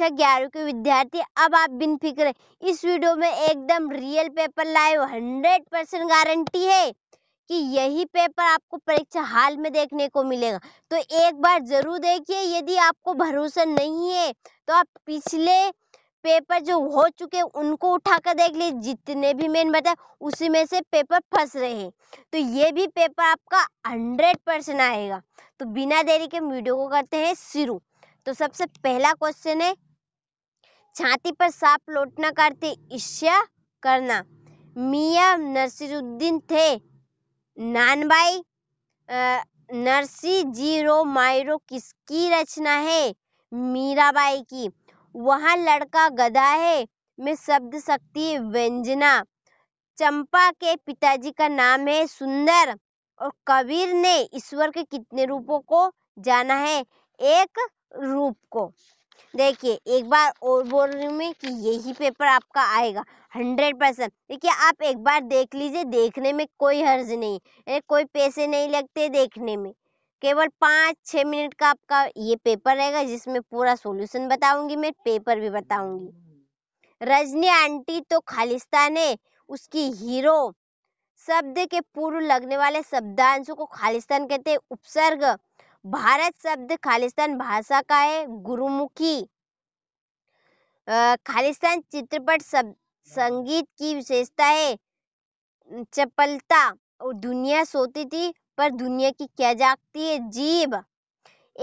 कक्षा अच्छा, ग्यारह के विद्यार्थी अब आप बिन फिक्र इस वीडियो में एकदम real paper live hundred percent guarantee है कि यही पेपर आपको परीक्षा हाल में देखने को मिलेगा तो एक बार जरूर देखिए यदि आपको भरोसा नहीं है तो आप पिछले पेपर जो हो चुके हैं उनको उठाकर देख लीजिए जितने भी मैंने बताया उसी में से पेपर फंस रहे हैं तो ये भी पेपर आपका हंड्रेड परसेंट आएगा तो बिना देरी के वीडियो को करते हैं शुरू तो सबसे पहला क्वेश्चन है छाती पर सांप लौटना करते ईर्ष्या करना मियाँ नरसिरुद्दीन थे नानबाई नरसी जीरो मायरो किसकी रचना है मीराबाई की वहाँ लड़का गधा है में शब्द शक्ति व्यंजना चंपा के पिताजी का नाम है सुंदर और कबीर ने ईश्वर के कितने रूपों को जाना है एक रूप को देखिए एक बार और बोल रही हूँ कि यही पेपर आपका आएगा हंड्रेड परसेंट देखिए आप एक बार देख लीजिए देखने में कोई हर्ज नहीं है कोई पैसे नहीं लगते देखने में केवल पाँच छः मिनट का आपका ये पेपर रहेगा जिसमें पूरा सॉल्यूशन बताऊंगी मैं पेपर भी बताऊंगी रजनी आंटी तो खालिस्तान है उसकी हीरो शब्द के पूर्व लगने वाले शब्दांशों को खालिस्तान कहते हैं उपसर्ग भारत शब्द खालिस्तान भाषा का है गुरुमुखी खालिस्तान चित्रपट सब संगीत की विशेषता है चपलता और दुनिया सोती थी पर दुनिया की क्या जागती है जीव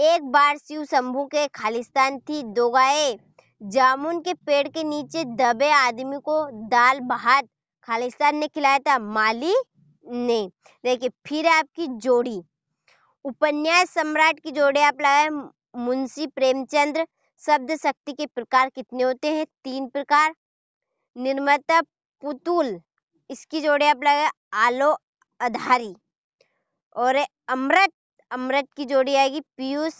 एक बार शिव शंभू के खालिस्तान थी दो गाय जामुन के पेड़ के नीचे दबे आदमी को दाल भात खालिस्तान ने खिलाया था माली ने देखिए फिर आपकी जोड़ी उपन्यास सम्राट की जोड़े आप लगाए मुंशी प्रेमचंद शब्द शक्ति के प्रकार कितने होते हैं तीन प्रकार निर्मता पुतुल इसकी जोड़े आप लगाए आलो अधारी और अमृत अमृत की जोड़ी आएगी पीयूष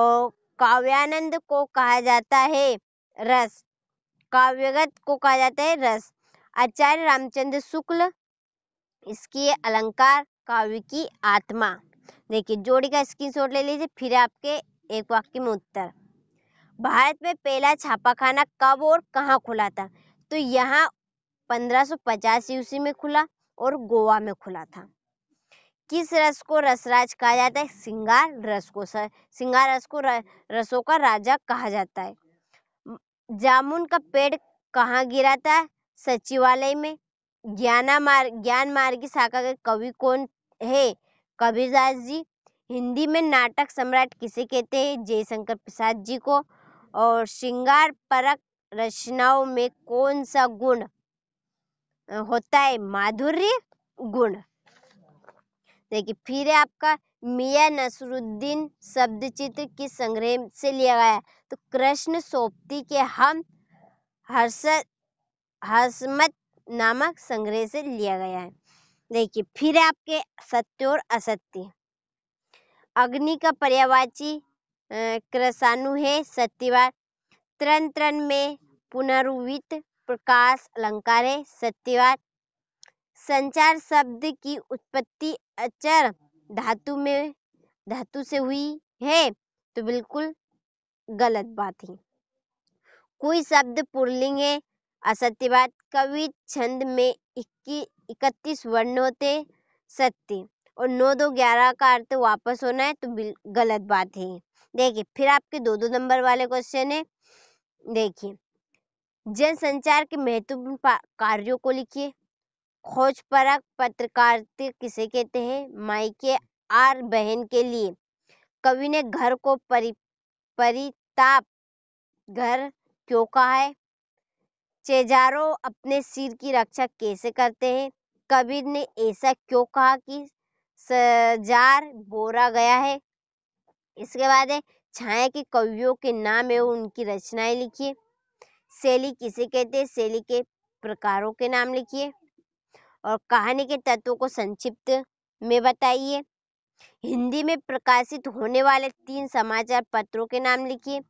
और काव्यानंद को कहा जाता है रस काव्यगत को कहा जाता है रस आचार्य रामचंद्र शुक्ल इसकी अलंकार काव्य की आत्मा देखिए जोड़ी का स्क्रीनशॉट ले लीजिए फिर आपके एक वाक्य में उत्तर भारत में पहला छापाखाना कब और कहाँ खुला था तो यहाँ 1550 पचास में खुला और गोवा में खुला था किस रस को रसराज कहा जाता है सिंगार रस को सिंगार रस को रसों का राजा कहा जाता है जामुन का पेड़ कहाँ गिरा था सचिवालय में ज्ञाना मार्ग ज्ञान मार्गी शाखा के कवि कौन है कबीरदास जी हिंदी में नाटक सम्राट किसे कहते हैं जयशंकर प्रसाद जी को और श्रृंगार परक रचनाओं में कौन सा गुण होता है माधुर्य गुण देखिए फिर आपका मिया नसरुद्दीन शब्द चित्र किस संग्रह से लिया गया तो कृष्ण सोपती के हम हर्ष हसमत नामक संग्रह से लिया गया है देखिए फिर आपके सत्य और असत्य अग्नि का पर्यावाची क्रसाणु है सत्यवाद तरन तरन में पुनरुवित प्रकाश अलंकार है सत्यवाद संचार शब्द की उत्पत्ति अचर धातु में धातु से हुई है तो बिल्कुल गलत बात है कोई शब्द पुरलिंग है असत्यवाद कवि छंद में इक्की इकतीस वन होते सत्य और नौ दो ग्यारह का अर्थ वापस होना है तो गलत बात है देखिए फिर आपके दो दो नंबर वाले क्वेश्चन है देखिए जनसंचार के महत्वपूर्ण कार्यों को लिखिए खोज परक पत्रकारिता किसे कहते हैं के आर बहन के लिए कवि ने घर को परि परिताप घर क्यों कहा है चेजारो अपने सिर की रक्षा कैसे करते हैं कबीर ने ऐसा क्यों कहा कि सजार बोरा गया है इसके बाद है छाया के कवियों के नाम एवं उनकी रचनाएं लिखिए शैली किसे कहते हैं शैली के प्रकारों के नाम लिखिए और कहानी के तत्वों को संक्षिप्त में बताइए हिंदी में प्रकाशित होने वाले तीन समाचार पत्रों के नाम लिखिए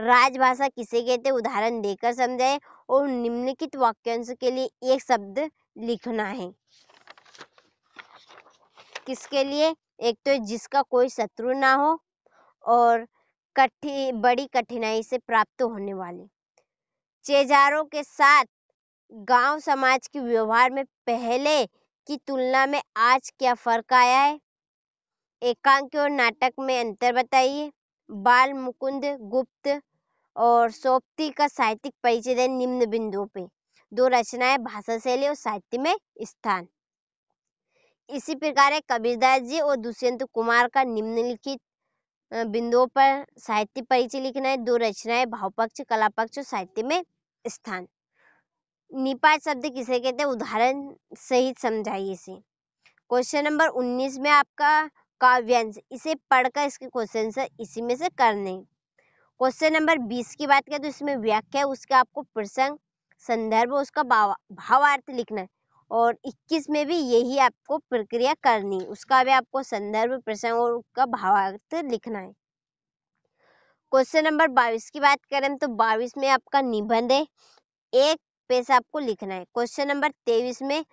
राजभाषा किसे कहते उदाहरण देकर समझाएं और निम्नलिखित वाक्यांश के लिए एक शब्द लिखना है किसके लिए एक तो जिसका कोई शत्रु ना हो और कठि बड़ी कठिनाई से प्राप्त होने वाले चेजारों के साथ गांव समाज के व्यवहार में पहले की तुलना में आज क्या फर्क आया है एकांक और नाटक में अंतर बताइए बाल मुकुंद गुप्त और सोपती का साहित्यिक परिचय निम्न बिंदुओं पे दो रचनाएं भाषा शैली और साहित्य में स्थान इसी प्रकार है कबीरदास जी और दुष्यंत कुमार का निम्नलिखित बिंदुओं पर साहित्य परिचय लिखना है दो रचनाएं भावपक्ष कला पक्ष और साहित्य में स्थान निपात शब्द किसे कहते हैं उदाहरण सहित समझाइए इसे क्वेश्चन नंबर 19 में आपका काव्यांश इसे पढ़कर इसके क्वेश्चन सर इसी में से करने क्वेश्चन नंबर 20 की बात करें तो इसमें व्याख्या उसके आपको प्रसंग संदर्भ उसका भावार्थ लिखना है और 21 में भी यही आपको प्रक्रिया करनी है उसका भी आपको संदर्भ प्रसंग और उसका भावार्थ लिखना है क्वेश्चन नंबर 22 की बात करें तो 22 में आपका निबंध है एक पेज आपको लिखना है क्वेश्चन नंबर 23 में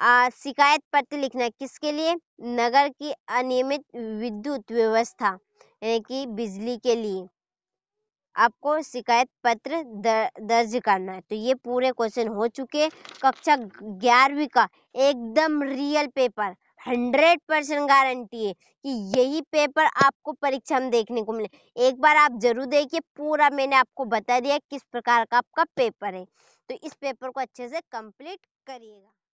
आ, शिकायत पत्र लिखना है किसके लिए नगर की अनियमित विद्युत व्यवस्था यानी कि बिजली के लिए आपको शिकायत पत्र दर्ज करना है तो ये पूरे क्वेश्चन हो चुके कक्षा ग्यारहवीं का एकदम real paper hundred percent guarantee है कि यही पेपर आपको परीक्षा में देखने को मिले एक बार आप जरूर देखिए पूरा मैंने आपको बता दिया किस प्रकार का आपका पेपर है तो इस पेपर को अच्छे से कंप्लीट करिएगा